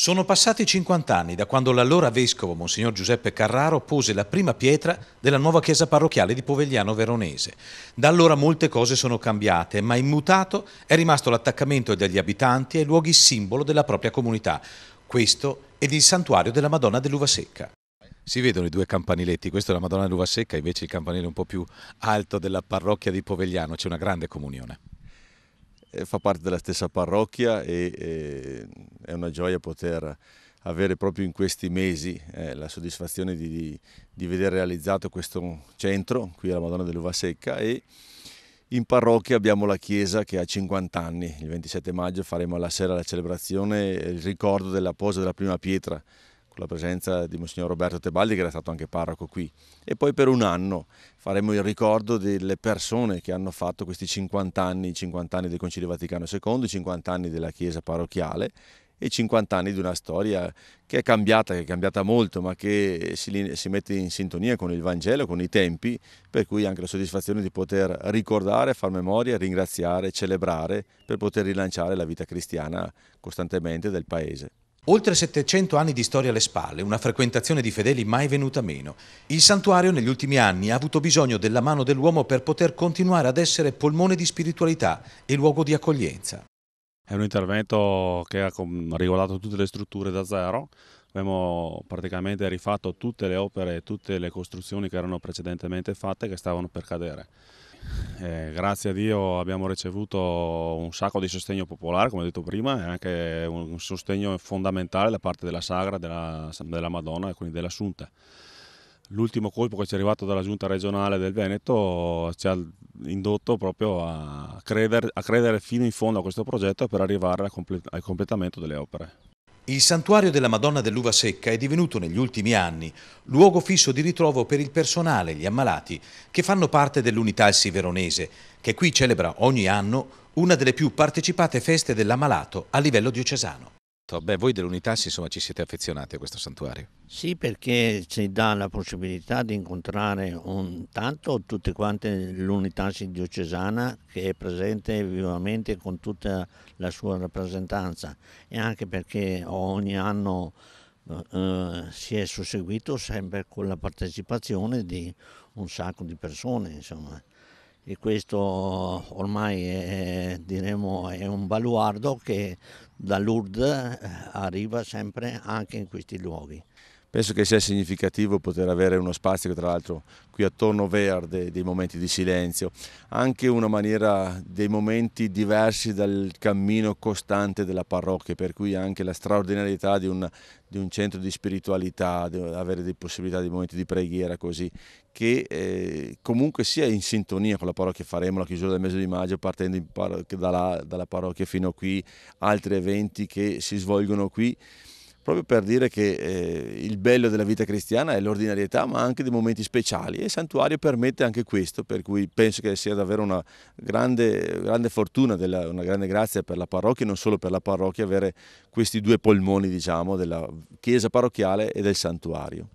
Sono passati 50 anni da quando l'allora vescovo Monsignor Giuseppe Carraro pose la prima pietra della nuova chiesa parrocchiale di Povegliano Veronese. Da allora molte cose sono cambiate, ma immutato è rimasto l'attaccamento degli abitanti ai luoghi simbolo della propria comunità. Questo ed il santuario della Madonna dell'Uva Secca. Si vedono i due campaniletti, questa è la Madonna dell'Uva Secca, invece il campanile un po' più alto della parrocchia di Povegliano, c'è una grande comunione. Eh, fa parte della stessa parrocchia e, e eh, è una gioia poter avere proprio in questi mesi eh, la soddisfazione di, di, di, vedere realizzato questo centro qui alla Madonna dell'Uva Secca e in parrocchia abbiamo la chiesa che ha 50 anni, il 27 maggio faremo alla sera la celebrazione, il ricordo della posa della prima pietra con la presenza di Monsignor Roberto Tebaldi che era stato anche parroco qui e poi per un anno faremo il ricordo delle persone che hanno fatto questi 50 anni, 50 anni del Concilio Vaticano II, 50 anni della Chiesa parrocchiale e 50 anni di una storia che è cambiata, che è cambiata molto, ma che si, si, mette in sintonia con il Vangelo, con i tempi, per cui anche la soddisfazione di poter ricordare, far memoria, ringraziare, celebrare, per poter rilanciare la vita cristiana costantemente del Paese. Oltre 700 anni di storia alle spalle, una frequentazione di fedeli mai venuta meno, il santuario negli ultimi anni ha avuto bisogno della mano dell'uomo per poter continuare ad essere polmone di spiritualità e luogo di accoglienza. È un intervento che ha regolato tutte le strutture da zero, abbiamo praticamente rifatto tutte le opere, e tutte le costruzioni che erano precedentemente fatte e che stavano per cadere. Eh, grazie a Dio abbiamo ricevuto un sacco di sostegno popolare, come ho detto prima, e anche un sostegno fondamentale da parte della Sagra, della, della Madonna e quindi dell'Assunta. L'ultimo colpo che ci è arrivato dalla giunta regionale del Veneto ci ha indotto proprio a credere, a credere fino in fondo a questo progetto per arrivare al completamento delle opere. Il santuario della Madonna dell'Uva Secca è divenuto negli ultimi anni luogo fisso di ritrovo per il personale, gli ammalati, che fanno parte dell'unità Elsi Veronese, che qui celebra ogni anno una delle più partecipate feste dell'ammalato a livello diocesano. Certo, beh, voi dell'Unità insomma ci siete affezionati a questo santuario. Sì, perché ci dà la possibilità di incontrare un, tanto tutte quante l'Unitas diocesana che è presente vivamente con tutta la sua rappresentanza e anche perché ogni anno eh, eh, si è susseguito sempre con la partecipazione di un sacco di persone, insomma e questo ormai è, diremo, è, un baluardo che da Lourdes eh, arriva sempre anche in questi luoghi. Penso che sia significativo poter avere uno spazio che tra l'altro qui attorno verde, dei momenti di silenzio, anche una maniera dei momenti diversi dal cammino costante della parrocchia, per cui anche la straordinarietà di un, di un centro di spiritualità, di avere delle possibilità di momenti di preghiera così, che eh, comunque sia in sintonia con la parrocchia Faremo, la chiusura del mese di maggio, partendo parrocchia, dalla, dalla parrocchia fino qui, altri eventi che si svolgono qui proprio per dire che eh, il bello della vita cristiana è l'ordinarietà, ma anche dei momenti speciali e il santuario permette anche questo, per cui penso che sia davvero una grande, grande fortuna, della, una grande grazia per la parrocchia, e non solo per la parrocchia, avere questi due polmoni diciamo, della chiesa parrocchiale e del santuario.